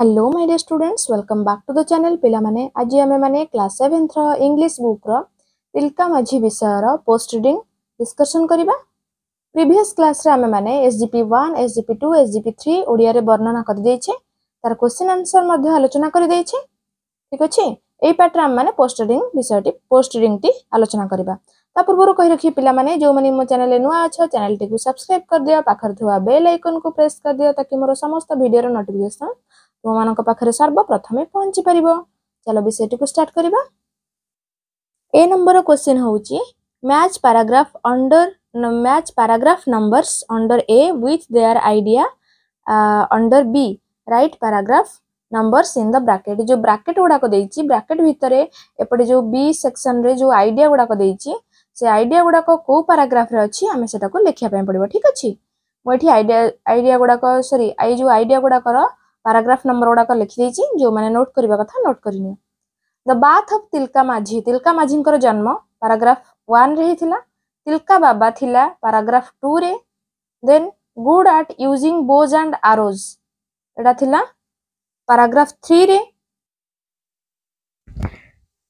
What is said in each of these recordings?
Hello my dear students welcome back to the channel ପିଲାମାନେ ଆଜି ଆମେମାନେ କ୍ଲାସ୍ ସେଭେନ୍ଥର ଇଂଲିଶ ବୁକ୍ର ତିଲ୍କା ମାଝି ବିଷୟର ପୋଷ୍ଟ ରିଡ଼ିଂ ଡିସ୍କସନ୍ କରିବା ପ୍ରିଭିୟସ୍ କ୍ଲାସ୍ରେ ଆମେମାନେ S G P one S G P two S G P three ଓଡ଼ିଆରେ ବର୍ଣ୍ଣନା କରିଦେଇଛେ ତାର କ୍ୱେଶ୍ଚିନ୍ ଆନ୍ସର୍ ମଧ୍ୟ ଆଲୋଚନା କରିଦେଇଛେ ଠିକ୍ ଅଛି ଏଇ ପାର୍ଟରେ ଆମେମାନେ ପୋଷ୍ଟ ରିଡ଼ିଂ ବିଷୟଟି ପୋଷ୍ଟ ରିଡ଼ିଂଟି ଆଲୋଚନା କରିବା ତା ପୂର୍ବରୁ କହି ରଖିବି ପିଲାମାନେ ଯେଉଁମାନେ ମୋ ଚ୍ୟାନେଲରେ ନୂଆ ଅଛ ଚ୍ୟାନେଲଟିକୁ ସବସ୍କ୍ରାଇବ୍ କରିଦିଅ ପାଖରେ ଥିବା ବେଲ୍ ଆଇକନ୍କୁ ପ୍ରେସ୍ କରିଦିଅ ତାକି ମୋର ସମସ୍ତ ଭିଡ଼ିଓର ନୋଟିଫିକେସନ୍ तुम्हारा पाखे सर्वप्रथमे पहुँची पार चलो विषय टी स्टार्ट करवा नंबर क्वेश्चन हूँ match paragraph under match paragraph numbers under A with the idea under B write paragraph numbers in the bracket जो ब्राकेट गुड़ाक ब्राकेट भितर एपटे जो बी सेक्शन रे जो आईडिया गुड़ाक से आईडिया गुड़ाक कौ पाराग्राफ्रे अच्छी आम से लिखा पड़ा ठीक अच्छे मुझे आईडिया आईडिया गुड़ाक सरी आई जो आईडिया गुड़ाकर पाराग्राफ नंबर गुडाक लिखिदेज जो मैंने नोट करने कथ नोट कर बाथ अफ तिल्का माझी तिल्का माझी जन्म पाराग्राफ वन ही तिल्का बाबा थिला पाराग्राफ टू रे then good at using bows and arrows एटा थी पाराग्राफ थ्री रे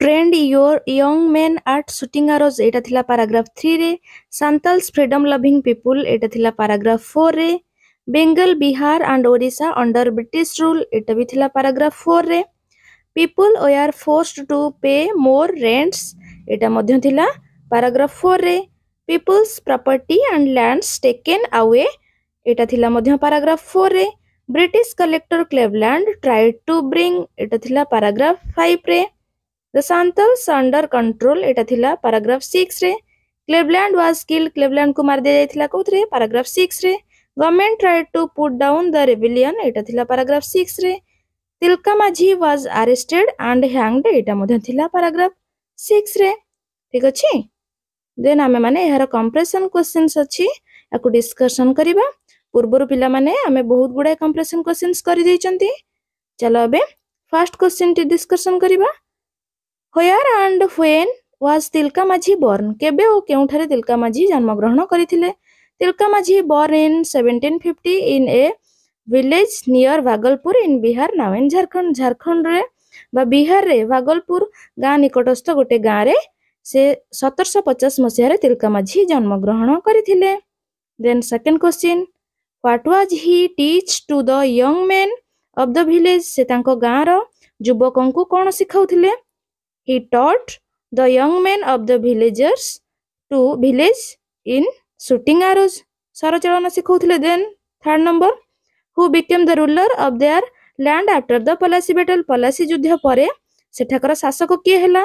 trained your young men at shooting arrows यहाँ थी पाराग्राफ थ्री रे सांतल्स फ्रीडम लविंग पीपुल यहाँ थी पाराग्राफ फोर रे Bengal Bihar and Odisha under British rule ଏଇଟା ବି ଥିଲା ପାରାଗ୍ରାଫ ଫୋର୍ରେ people were forced to pay more rents ଏଇଟା ମଧ୍ୟ ଥିଲା ପାରାଗ୍ରାଫ ଫୋର୍ରେ people's property and lands taken away ଏଇଟା ଥିଲା ମଧ୍ୟ ପାରାଗ୍ରାଫ ଫୋର୍ରେ British collector Cleveland try to bring ଏଇଟା ଥିଲା ପାରାଗ୍ରାଫ ଫାଇଭ୍ରେ ଦ ସାନ୍ତଲ୍ସ ଅଣ୍ଡର କଣ୍ଟ୍ରୋଲ ଏଇଟା ଥିଲା ପାରାଗ୍ରାଫ ସିକ୍ସରେ କ୍ଲେଭଲ୍ୟାଣ୍ଡ ୱାଜ୍ କିଲ୍ କ୍ଲେଭଲ୍ୟାଣ୍ଡକୁ ମାରିଦିଆଯାଇଥିଲା କେଉଁଥିରେ ପାରାଗ୍ରାଫ ସିକ୍ସରେ government tried to put down the rebellion एटा paragraph six Tilka Majhi was आरेस्टेड and हैंगड एटा पाराग्राफ सिक्स ठीक अच्छे देन आम मैंने यार कंप्रेसन क्वेश्चन अच्छी या डिस्कसन करवा पूर्व पे आम बहुत गुड़ाए कंप्रेसन क्वेश्चन कर चलो अब फर्स्ट क्वेश्चन टी डिस्कसन करवा where and when was Tilka Majhi born केवे और क्योंठ तिलका माझी जन्मग्रहण करते Tilka Majhi born in 1750 in a village near Bhagalpur in Bihar now in Jharkhand Jharkhand रे बा बिहार रे भागलपुर गाँ निकटस्थ गोटे गाँव में से सतरश पचास मसीह तिलका माझी जन्मग्रहण करते then second question what was he teach to the young man of the village से गाँव रुवक कौन शिखा थे he taught the young man of the villagers to village in shooting arrows. Sarachalana Sikhutli then, third number, who became the ruler of their land after the Palasi battle, Palasi Judhya Pare, ସେଠାକାର ଶାସକ କିଏ ହେଲା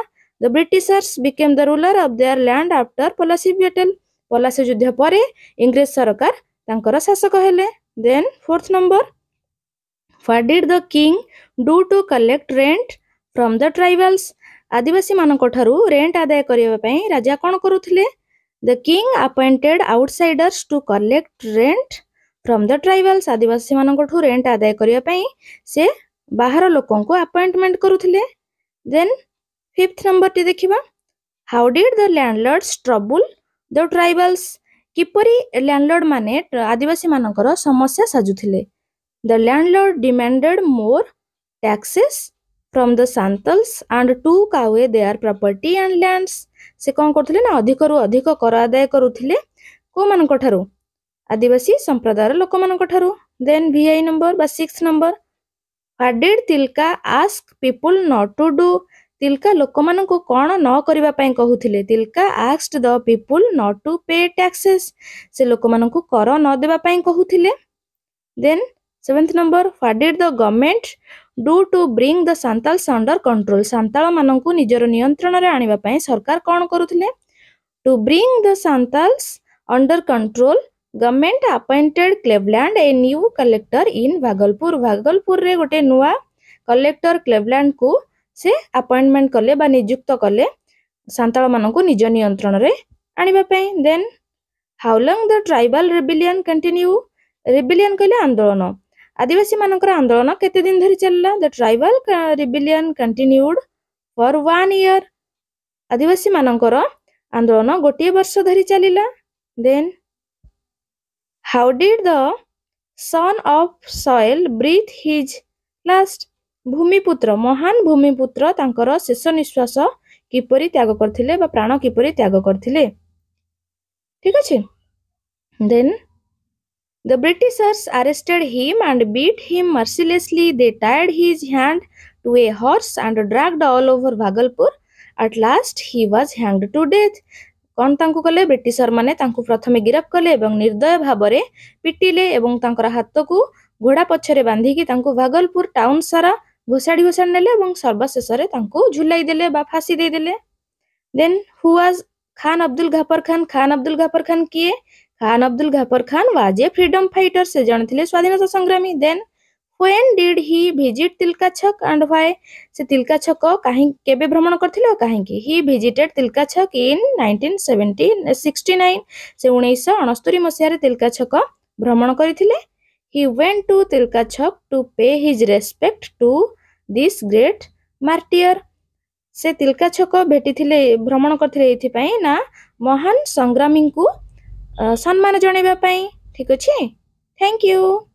the Britishers became the ruler of their land after Plassey battle Plassey ଯୁଦ୍ଧ ପରେ ଇଂରେଜ ସରକାର ତାଙ୍କର ଶାସକ ହେଲେ then fourth number what did the king do to collect rent from the tribals ଆଦିବାସୀମାନଙ୍କ ଠାରୁ ରେଣ୍ଟ ଆଦାୟ କରିବା ପାଇଁ ରାଜା କ'ଣ କରୁଥିଲେ the king appointed outsiders to collect rent from the tribals ଆଦିବାସୀମାନଙ୍କଠୁ ରେଣ୍ଟ ଆଦାୟ କରିବା ପାଇଁ ସେ ବାହାର ଲୋକଙ୍କୁ ଆପଏଣ୍ଟମେଣ୍ଟ କରୁଥିଲେ ଦେନ୍ ଫିଫ୍ଥ ନମ୍ବରଟି ଦେଖିବା how did the landlords trouble the tribals କିପରି ଲ୍ୟାଣ୍ଡଲର୍ଡ଼ମାନେ ଆଦିବାସୀମାନଙ୍କର ସମସ୍ୟା ସାଜୁଥିଲେ the landlord demanded more taxes from the Santhals and took away their property and lands ସେ କ'ଣ କରୁଥିଲେ ନା ଅଧିକରୁ ଅଧିକ କର ଆଦାୟ କରୁଥିଲେ କେଉଁମାନଙ୍କ ଠାରୁ ଆଦିବାସୀ ସମ୍ପ୍ରଦାୟର ଲୋକମାନଙ୍କ ଠାରୁ ଦେନ୍ ଭି ଆଇ ନମ୍ବର ବା six number what did Tilka ask people not to do Tilka ଲୋକମାନଙ୍କୁ କ'ଣ ନ କରିବା ପାଇଁ କହୁଥିଲେ Tilka ask the people not to pay taxes ସେ ଲୋକମାନଙ୍କୁ କର ନ ଦେବା ପାଇଁ କହୁଥିଲେ then seventh number do to bring the Santhals under control ସାନ୍ତାଳମାନଙ୍କୁ ନିଜର ନିୟନ୍ତ୍ରଣରେ ଆଣିବା ପାଇଁ ସରକାର କ'ଣ କରୁଥିଲେ to bring the Santhals under control government appointed Cleveland a new collector in Bhagalpur ଭାଗଲପୁରରେ ଗୋଟେ ନୂଆ କଲେକ୍ଟର କ୍ଲେଭଲ୍ୟାଣ୍ଡକୁ ସେ ଆପଏଣ୍ଟମେଣ୍ଟ କଲେ ବା ନିଯୁକ୍ତ କଲେ ସାନ୍ତାଳମାନଙ୍କୁ ନିଜ ନିୟନ୍ତ୍ରଣରେ ଆଣିବା ପାଇଁ then how long the tribal rebellion continue rebellion କହିଲେ ଆନ୍ଦୋଳନ ଆଦିବାସୀ ମାନଙ୍କର ଆନ୍ଦୋଳନ କେତେ ଦିନ ଧରି ଚାଲିଲା the tribal rebellion continued for one year ଆଦିବାସୀମାନଙ୍କର ଆନ୍ଦୋଳନ ଗୋଟିଏ ବର୍ଷ ଧରି ଚାଲିଲା then how did the son of soil breathe his last ଭୂମିପୁତ୍ର ମହାନ ଭୂମିପୁତ୍ର ତାଙ୍କର ଶେଷ ନିଶ୍ୱାସ କିପରି ତ୍ୟାଗ କରିଥିଲେ ବା ପ୍ରାଣ କିପରି ତ୍ୟାଗ କରିଥିଲେ ଠିକ ଅଛି then The Britishers arrested him and beat him mercilessly. They tied his hand to a horse and dragged all over Bhagalpur at last he was hanged to death କ'ଣ ତାଙ୍କୁ କଲେ ବ୍ରିଟିଶରମାନେ ତାଙ୍କୁ ପ୍ରଥମେ ଗିରଫ କଲେ ଏବଂ ନିର୍ଦ୍ଦୟ ଭାବରେ ପିଟିଲେ ଏବଂ ତାଙ୍କର ହାତକୁ ଘୋଡ଼ା ପଛରେ ବାନ୍ଧିକି ତାଙ୍କୁ ଭାଗଲପୁର ଟାଉନ୍ ସାରା ଘୋଷାଡ଼ି ଘୋଷାଡ଼ି ନେଲେ ଏବଂ ସର୍ବଶେଷରେ ତାଙ୍କୁ ଝୁଲାଇ ଦେଲେ ବା ଫାଶୀ ଦେଇଦେଲେ then who was Khan Abdul Ghaffar Khan Khan Abdul Ghaffar Khan କିଏ Khan Abdul Ghaffar Khan was a freedom fighter से जन थिले स्वाधीनता संग्रामी then when did he visit tilka chhak and why se tilka chhak kahi kebe bhramon karthile kahi ki he visited tilka chhak in 1969 se 1969 masya re tilka chhak bhramon karithile he went to tilka chhak to pay his respect to this great martyr se tilka chhak bhetithile bhramon karthile ethi pai na mohan sangrami ku ସମ୍ମାନ ଜଣାଇବା ପାଇଁ ଠିକ୍ ଅଛି thank you